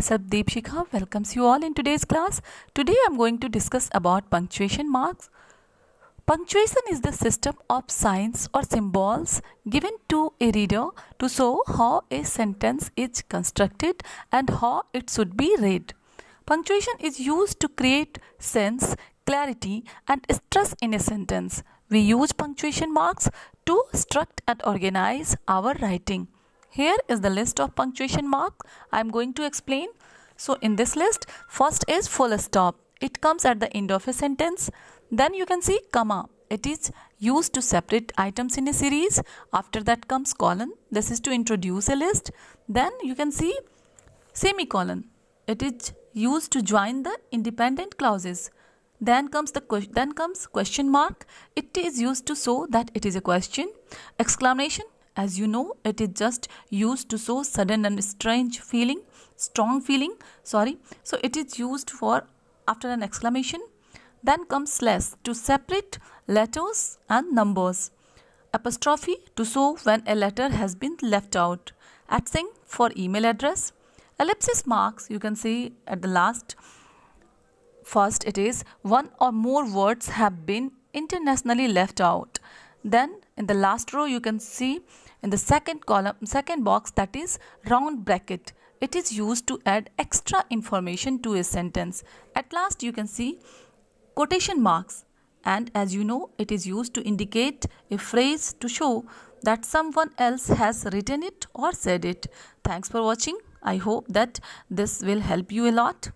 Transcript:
Asab Deepshika welcomes you all in today's class. Today I am going to discuss about punctuation marks. Punctuation is the system of signs or symbols given to a reader to show how a sentence is constructed and how it should be read. Punctuation is used to create sense, clarity and stress in a sentence. We use punctuation marks to structure and organize our writing. Here is the list of punctuation marks I am going to explain. So in this list, first is full stop. It comes at the end of a sentence. Then you can see comma. It is used to separate items in a series. After that comes colon. This is to introduce a list. Then you can see semicolon. It is used to join the independent clauses. Then comes the then comes question mark. It is used to show that it is a question. Exclamation as you know, it is just used to show sudden and strange feeling, strong feeling, sorry. So it is used for after an exclamation. Then comes slash to separate letters and numbers. Apostrophe to show when a letter has been left out. At sing for email address. Ellipsis marks you can see at the last. First it is one or more words have been internationally left out. Then in the last row you can see in the second column second box that is round bracket it is used to add extra information to a sentence at last you can see quotation marks and as you know it is used to indicate a phrase to show that someone else has written it or said it thanks for watching i hope that this will help you a lot